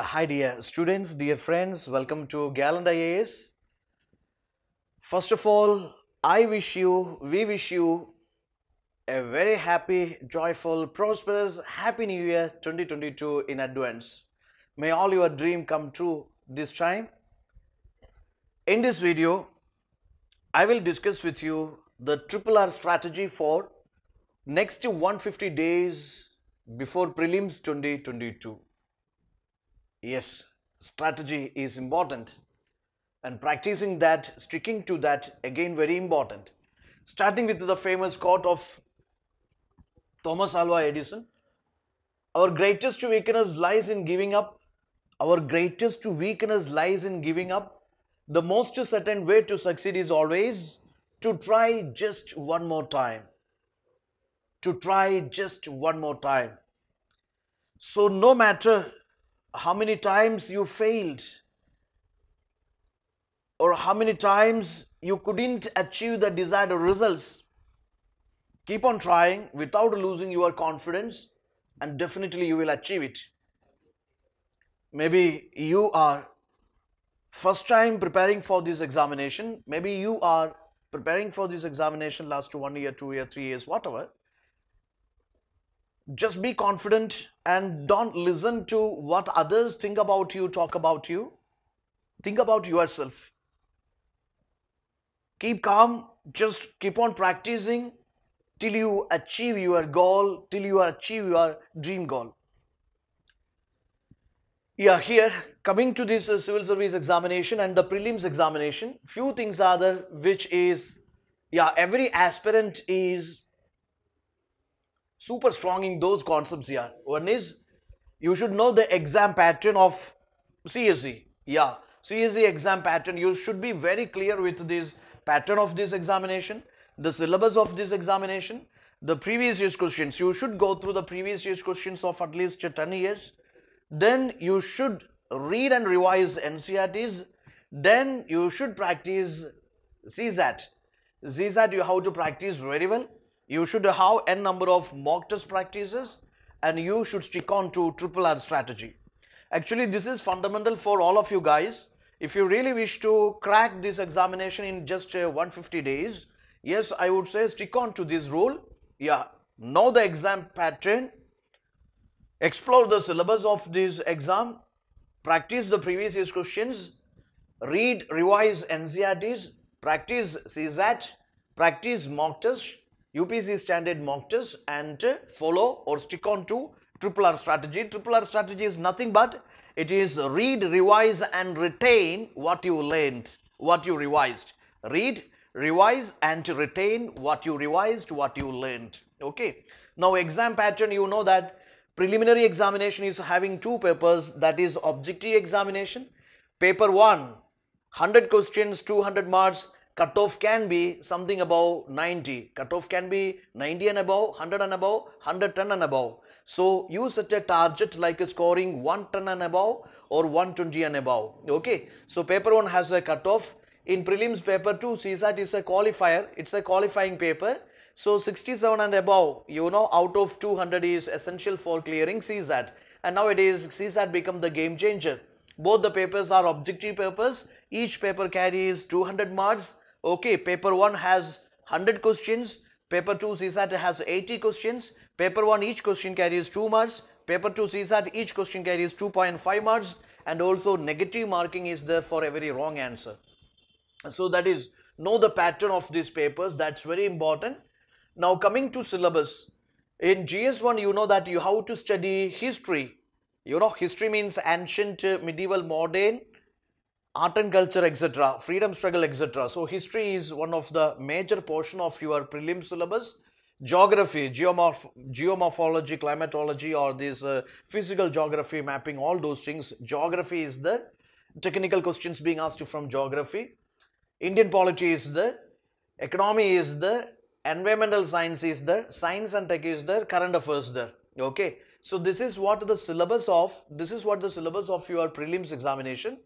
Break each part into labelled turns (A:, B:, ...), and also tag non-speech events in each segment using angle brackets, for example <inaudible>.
A: Uh, hi dear students, dear friends, welcome to Galand IAS. First of all, I wish you, we wish you a very happy, joyful, prosperous, happy new year 2022 in advance. May all your dream come true this time. In this video, I will discuss with you the triple R strategy for next 150 days before prelims 2022. Yes, strategy is important and practicing that, sticking to that again very important. Starting with the famous quote of Thomas Alva Edison, our greatest weakness lies in giving up. Our greatest weakness lies in giving up. The most certain way to succeed is always to try just one more time. To try just one more time. So, no matter how many times you failed or how many times you couldn't achieve the desired results. Keep on trying without losing your confidence and definitely you will achieve it. Maybe you are first time preparing for this examination, maybe you are preparing for this examination last one year, two year, three years, whatever just be confident and don't listen to what others think about you, talk about you. Think about yourself. Keep calm, just keep on practicing till you achieve your goal, till you achieve your dream goal. Yeah, here coming to this uh, civil service examination and the prelims examination, few things are there which is, yeah, every aspirant is super strong in those concepts here. One is you should know the exam pattern of CSE. Yeah, CSE exam pattern. You should be very clear with this pattern of this examination, the syllabus of this examination, the previous year's questions. You should go through the previous year's questions of at least 10 years. Then you should read and revise NCRTs. Then you should practice CSAT. CSAT you have to practice very well you should have n number of mock test practices and you should stick on to triple R strategy. Actually, this is fundamental for all of you guys. If you really wish to crack this examination in just uh, 150 days, yes, I would say stick on to this rule. Yeah, know the exam pattern, explore the syllabus of this exam, practice the previous year's questions, read, revise NCRTs, practice CSAT, practice mock test, UPC standard mock test and uh, follow or stick on to triple R strategy. Triple R strategy is nothing but it is read, revise and retain what you learned, what you revised. Read, revise and retain what you revised, what you learned. Okay. Now exam pattern you know that preliminary examination is having two papers that is objective examination. Paper 1 100 questions 200 marks Cutoff can be something above 90. Cutoff can be 90 and above, 100 and above, 110 and above. So you set a target like scoring 110 and above or 120 and above. Okay. So paper 1 has a cutoff. In prelims paper 2, CSAT is a qualifier. It's a qualifying paper. So 67 and above, you know, out of 200 is essential for clearing CSAT. And nowadays, CSAT become the game changer. Both the papers are objective papers. Each paper carries 200 marks okay paper 1 has 100 questions paper 2 CSAT has 80 questions paper 1 each question carries 2 marks paper 2 CSAT each question carries 2.5 marks and also negative marking is there for every wrong answer so that is know the pattern of these papers that's very important now coming to syllabus in GS1 you know that you how to study history you know history means ancient medieval modern art and culture etc freedom struggle etc so history is one of the major portion of your prelim syllabus geography geomorph geomorphology climatology or this uh, physical geography mapping all those things geography is the technical questions being asked from geography indian polity is the economy is the environmental science is the science and tech is the current affairs there okay so this is what the syllabus of this is what the syllabus of your prelims examination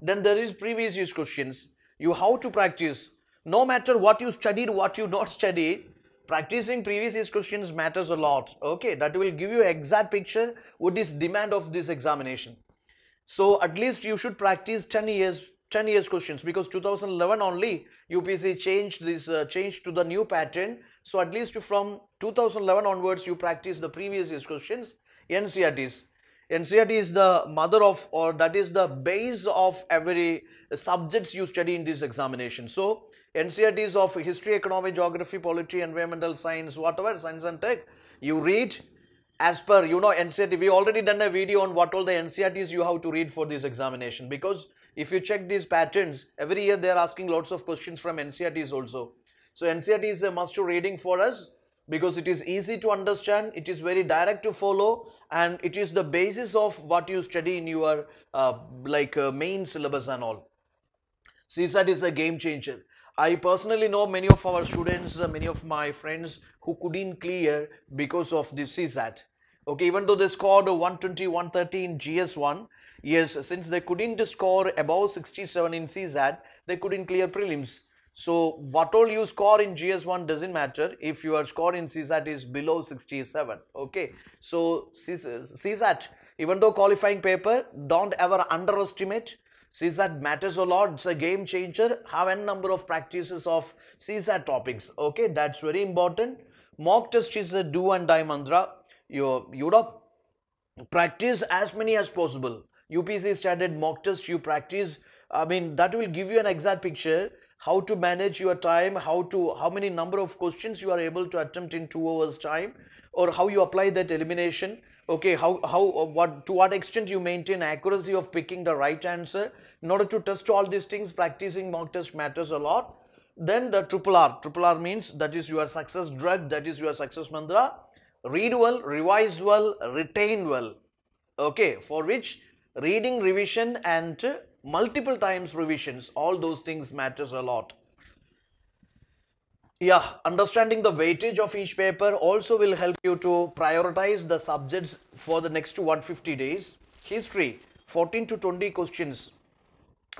A: then there is previous year's questions. You how to practice. No matter what you studied, what you <laughs> not studied, practicing previous year's questions matters a lot. Okay, that will give you exact picture what is demand of this examination. So at least you should practice 10 years 10 years questions because 2011 only UPC changed this uh, changed to the new pattern so at least from 2011 onwards you practice the previous year's questions NCRTs NCRT is the mother of or that is the base of every subjects you study in this examination. So NCRTs of history, economy, geography, polity, environmental science, whatever science and tech you read as per you know NCRT we already done a video on what all the NCRTs you have to read for this examination because if you check these patterns every year they are asking lots of questions from NCRTs also. So NCRT is a must reading for us because it is easy to understand, it is very direct to follow and it is the basis of what you study in your uh, like uh, main syllabus and all. CSAT is a game changer. I personally know many of our students, uh, many of my friends who couldn't clear because of the CSAT. Okay, even though they scored 120, 130 in GS1, yes, since they couldn't score above 67 in CSAT, they couldn't clear prelims. So what all you score in GS1 doesn't matter if your score in CSAT is below 67. Okay. So CSAT, even though qualifying paper, don't ever underestimate. CSAT matters a lot. It's a game changer. Have n number of practices of CSAT topics. Okay. That's very important. Mock test is a do and die mantra. You, you know, practice as many as possible. UPC standard mock test you practice. I mean, that will give you an exact picture how to manage your time, how to how many number of questions you are able to attempt in two hours time, or how you apply that elimination. Okay, how how uh, what to what extent you maintain accuracy of picking the right answer. In order to test all these things, practicing mock test matters a lot. Then the triple R. Triple R means that is your success drug, that is your success mantra. Read well, revise well, retain well. Okay, for which reading, revision and multiple times revisions, all those things matters a lot. Yeah, understanding the weightage of each paper also will help you to prioritize the subjects for the next 150 days. History, 14 to 20 questions.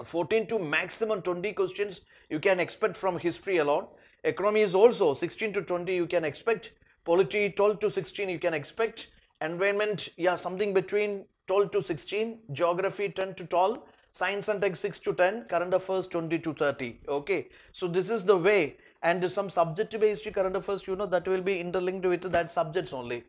A: 14 to maximum 20 questions you can expect from history alone. Economy is also 16 to 20 you can expect. Polity 12 to 16 you can expect. Environment, yeah, something between 12 to 16. Geography 10 to 12 science and tech 6 to 10 current affairs 20 to 30 okay so this is the way and some subject based current affairs you know that will be interlinked with that subjects only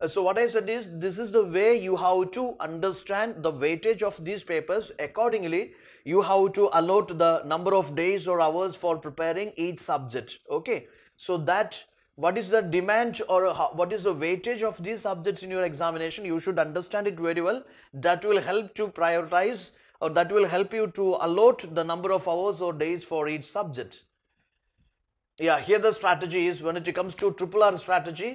A: uh, so what i said is this is the way you have to understand the weightage of these papers accordingly you have to allot the number of days or hours for preparing each subject okay so that what is the demand or how, what is the weightage of these subjects in your examination you should understand it very well that will help to prioritize or that will help you to allot the number of hours or days for each subject. Yeah, here the strategy is when it comes to triple R strategy,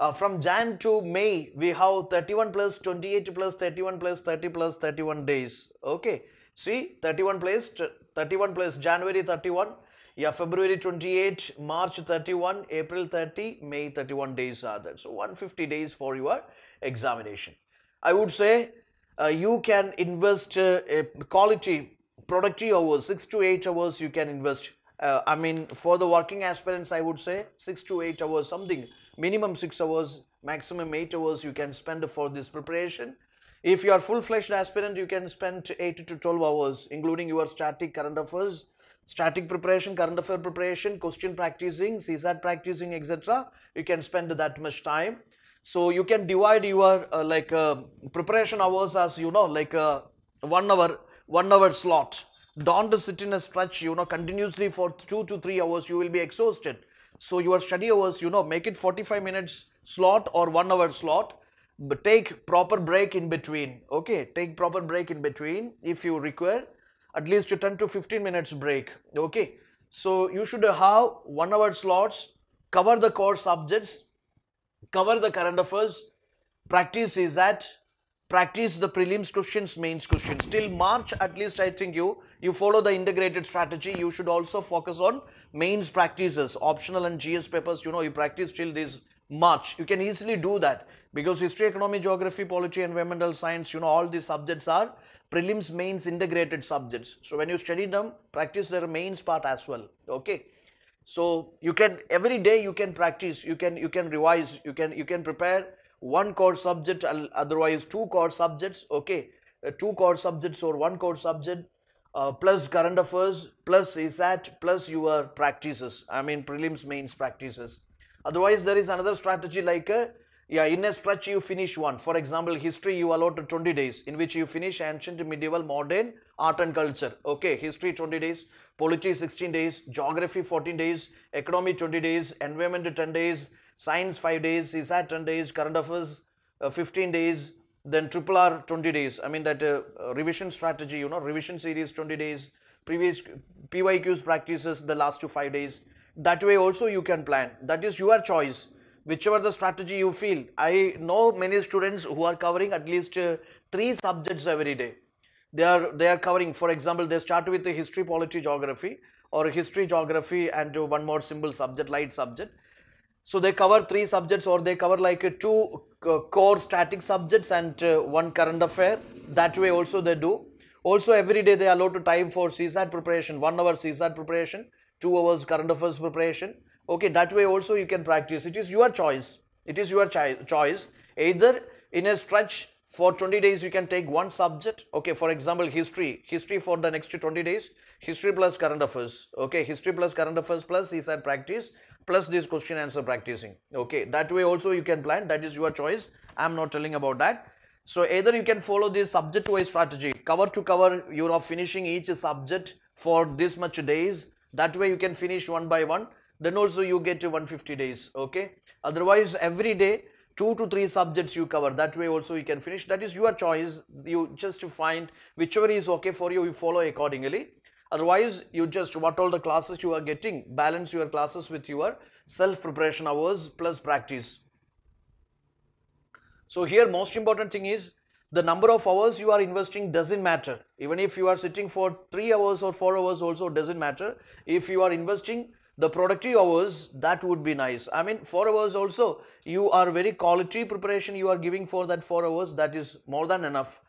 A: uh, from Jan to May, we have 31 plus 28 plus 31 plus 30 plus 31 days. Okay, see 31 plus 31 plus January 31, yeah, February 28, March 31, April 30, May 31 days are there. So 150 days for your examination. I would say uh, you can invest uh, uh, quality productive hours 6 to 8 hours you can invest uh, i mean for the working aspirants i would say 6 to 8 hours something minimum 6 hours maximum 8 hours you can spend for this preparation if you are full-fledged aspirant you can spend 8 to 12 hours including your static current affairs static preparation current affair preparation question practicing csat practicing etc you can spend that much time so you can divide your uh, like uh, preparation hours as you know like uh, one hour, one hour slot. Don't sit in a stretch you know continuously for two to three hours you will be exhausted. So your study hours you know make it 45 minutes slot or one hour slot but take proper break in between okay take proper break in between if you require at least 10 to 15 minutes break okay so you should have one hour slots cover the core subjects cover the current affairs, practice is that, practice the prelims questions, mains questions. Till March at least I think you, you follow the integrated strategy, you should also focus on mains practices, optional and GS papers, you know, you practice till this March. You can easily do that because history, economy, geography, policy, environmental science, you know, all these subjects are prelims, mains, integrated subjects. So when you study them, practice their mains part as well. Okay. So you can every day you can practice, you can you can revise, you can you can prepare one core subject, otherwise two core subjects. Okay, uh, two core subjects or one core subject uh, plus current affairs plus isat plus your practices. I mean prelims means practices. Otherwise there is another strategy like a uh, yeah, in a stretch you finish one. For example, history you allot 20 days in which you finish ancient, medieval, modern, art and culture. Okay, history 20 days polity 16 days, geography 14 days, economy 20 days, environment 10 days, science 5 days, CSAT 10 days, current affairs uh, 15 days, then triple R 20 days. I mean that uh, revision strategy, you know, revision series 20 days, previous PYQs practices the last two 5 days. That way also you can plan. That is your choice whichever the strategy you feel. I know many students who are covering at least uh, three subjects every day they are they are covering for example they start with the history polity geography or history geography and one more simple subject light subject so they cover three subjects or they cover like two core static subjects and uh, one current affair that way also they do also every day they allow to time for csat preparation one hour csat preparation two hours current affairs preparation okay that way also you can practice it is your choice it is your choice either in a stretch for 20 days you can take one subject okay for example history history for the next 20 days history plus current affairs okay history plus current affairs plus CSAT practice plus this question answer practicing okay that way also you can plan that is your choice i'm not telling about that so either you can follow this subject wise strategy cover to cover you are finishing each subject for this much days that way you can finish one by one then also you get 150 days okay otherwise every day two to three subjects you cover that way also you can finish that is your choice you just find whichever is okay for you you follow accordingly otherwise you just what all the classes you are getting balance your classes with your self preparation hours plus practice so here most important thing is the number of hours you are investing doesn't matter even if you are sitting for 3 hours or 4 hours also doesn't matter if you are investing the productive hours that would be nice i mean four hours also you are very quality preparation you are giving for that four hours that is more than enough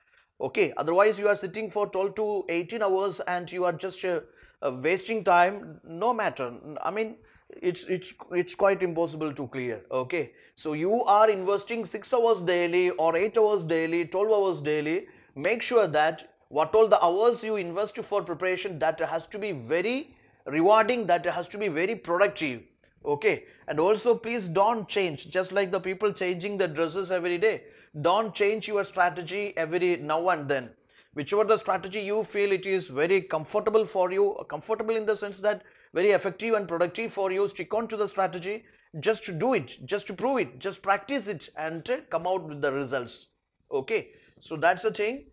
A: okay otherwise you are sitting for 12 to 18 hours and you are just uh, uh, wasting time no matter i mean it's it's it's quite impossible to clear okay so you are investing 6 hours daily or 8 hours daily 12 hours daily make sure that what all the hours you invest for preparation that has to be very rewarding that has to be very productive okay and also please don't change just like the people changing their dresses every day don't change your strategy every now and then whichever the strategy you feel it is very comfortable for you comfortable in the sense that very effective and productive for you stick on to the strategy just to do it just to prove it just practice it and come out with the results okay so that's the thing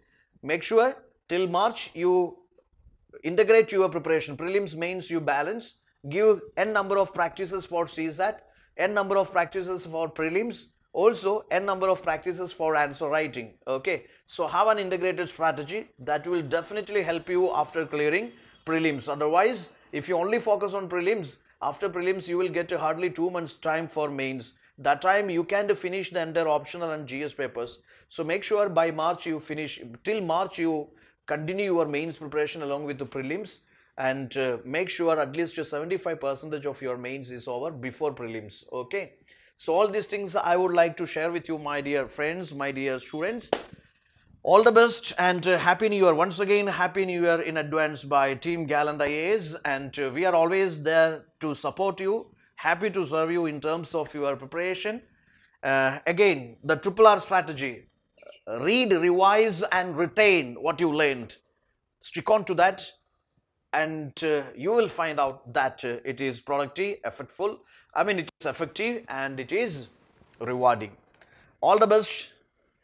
A: make sure till march you integrate your preparation. Prelims, mains, you balance. Give n number of practices for CSAT, n number of practices for prelims, also n number of practices for answer writing okay so have an integrated strategy that will definitely help you after clearing prelims otherwise if you only focus on prelims after prelims you will get hardly two months time for mains that time you can't finish the entire optional and gs papers so make sure by march you finish till march you continue your mains preparation along with the prelims and uh, make sure at least your 75 percentage of your mains is over before prelims okay so all these things i would like to share with you my dear friends my dear students all the best and uh, happy new year once again happy new year in advance by team gallant ias and uh, we are always there to support you happy to serve you in terms of your preparation uh, again the triple r strategy read, revise, and retain what you learned. Stick on to that, and uh, you will find out that uh, it is productive, effortful. I mean, it is effective and it is rewarding. All the best,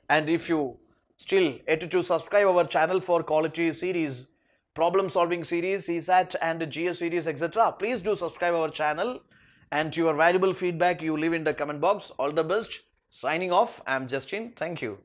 A: and if you still yet to subscribe our channel for quality series, problem solving series, CSAT and GS series, etc., please do subscribe our channel. And your valuable feedback you leave in the comment box. All the best. Signing off, I am Justin. Thank you.